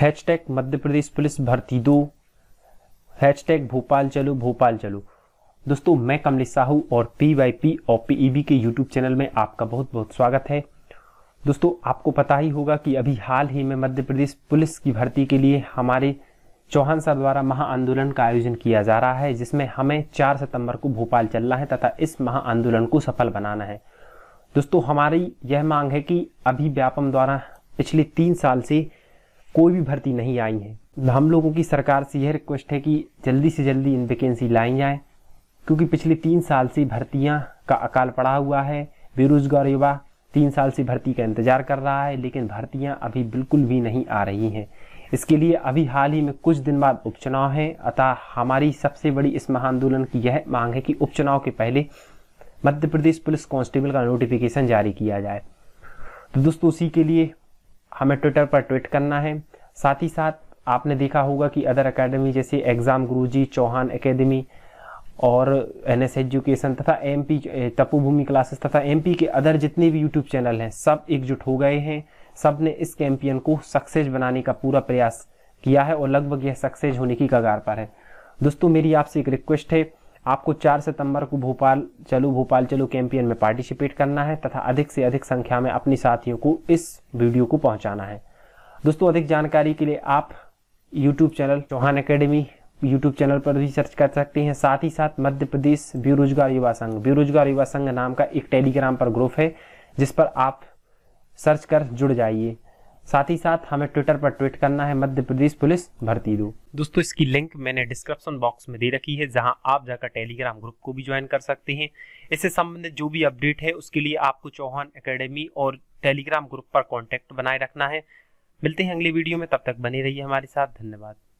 hatch hashtag Madhya Pradesh police भर्ती दो hatch tag Bhopal चलो भोपाल चलो दोस्तों मैं कमलेश साहू और पी वाई पी और पीईबी e के यूट्यूब चैनल में आपका बहुत बहुत स्वागत है दोस्तों आपको पता ही होगा कि अभी हाल ही में मध्य प्रदेश पुलिस की भर्ती के लिए हमारे चौहान सर द्वारा महा आंदोलन का आयोजन किया जा रहा है जिसमें हमें 4 सितंबर को भोपाल चलना है तथा इस महा आंदोलन को सफल बनाना है दोस्तों हमारी यह मांग है कि अभी व्यापम द्वारा पिछले तीन साल से कोई भी भर्ती नहीं आई है हम लोगों की सरकार से यह रिक्वेस्ट है कि जल्दी से जल्दी इन वैकेंसी लाई जाएँ क्योंकि पिछले तीन साल से भर्तियाँ का अकाल पड़ा हुआ है बेरोजगार युवा तीन साल से भर्ती का इंतज़ार कर रहा है लेकिन भर्तियाँ अभी बिल्कुल भी नहीं आ रही हैं इसके लिए अभी हाल ही में कुछ दिन बाद उपचुनाव है अतः हमारी सबसे बड़ी इस महाआंदोलन की यह मांग है कि उपचुनाव के पहले मध्य प्रदेश पुलिस कांस्टेबल का नोटिफिकेशन जारी किया जाए तो दोस्तों उसी के लिए हमें ट्विटर पर ट्वीट करना है साथ ही साथ आपने देखा होगा कि अदर अकेडमी जैसे एग्ज़ाम गुरुजी चौहान अकेडमी और एन एस एजुकेशन तथा एम पी तपोभूमि क्लासेस तथा एम पी के अदर जितने भी यूट्यूब चैनल हैं सब एकजुट हो गए हैं सब ने इस कैंपियन को सक्सेस बनाने का पूरा प्रयास किया है और लगभग यह सक्सेस होने की कगार पर है दोस्तों मेरी आपसे एक रिक्वेस्ट है आपको 4 सितंबर को भोपाल चलो भोपाल चलो कैंपियन में पार्टिसिपेट करना है तथा अधिक से अधिक संख्या में अपने साथियों को इस वीडियो को पहुंचाना है दोस्तों अधिक जानकारी के लिए आप YouTube channel Chauhan academy YouTube channel पर भी सर्च कर सकते हैं साथ ही साथ मध्य प्रदेश बेरोजगार युवा संघ बेरोजगार युवा संघ नाम का एक टेलीग्राम पर ग्रुप है जिस पर आप सर्च कर जुड़ जाइए साथ ही साथ हमें ट्विटर पर ट्वीट करना है मध्य प्रदेश पुलिस भर्ती दो दोस्तों इसकी लिंक मैंने डिस्क्रिप्शन बॉक्स में दे रखी है जहां आप जाकर टेलीग्राम ग्रुप को भी ज्वाइन कर सकते हैं इससे संबंधित जो भी अपडेट है उसके लिए आपको चौहान एकेडमी और टेलीग्राम ग्रुप पर कॉन्टेक्ट बनाए रखना है मिलते हैं अगले वीडियो में तब तक बने रहिए हमारे साथ धन्यवाद